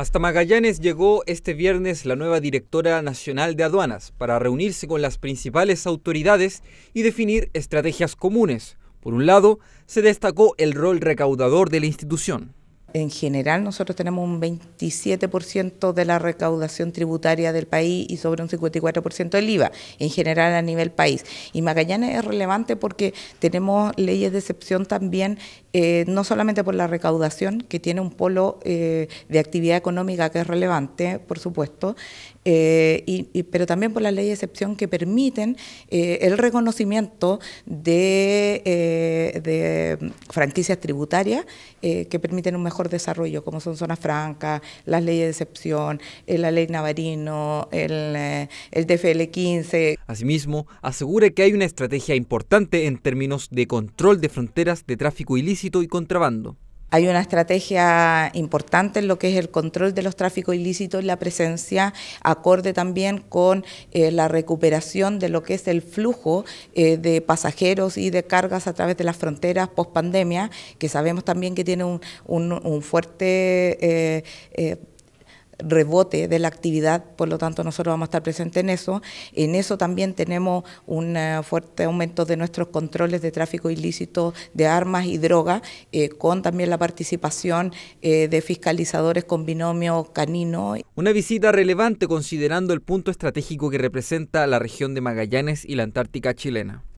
Hasta Magallanes llegó este viernes la nueva directora nacional de aduanas para reunirse con las principales autoridades y definir estrategias comunes. Por un lado, se destacó el rol recaudador de la institución. En general, nosotros tenemos un 27% de la recaudación tributaria del país y sobre un 54% del IVA, en general a nivel país. Y Magallanes es relevante porque tenemos leyes de excepción también, eh, no solamente por la recaudación, que tiene un polo eh, de actividad económica que es relevante, por supuesto, eh, y, pero también por las leyes de excepción que permiten el reconocimiento de, de franquicias tributarias que permiten un mejor desarrollo, como son zonas Franca, las leyes de excepción, eh, la ley Navarino, el, eh, el DFL 15. Asimismo, asegura que hay una estrategia importante en términos de control de fronteras de tráfico ilícito y contrabando. Hay una estrategia importante en lo que es el control de los tráficos ilícitos, y la presencia, acorde también con eh, la recuperación de lo que es el flujo eh, de pasajeros y de cargas a través de las fronteras post pandemia, que sabemos también que tiene un, un, fuerte eh, eh rebote de la actividad, por lo tanto nosotros vamos a estar presentes en eso. En eso también tenemos un eh, fuerte aumento de nuestros controles de tráfico ilícito de armas y drogas, eh, con también la participación eh, de fiscalizadores con binomio canino. Una visita relevante considerando el punto estratégico que representa la región de Magallanes y la Antártica chilena.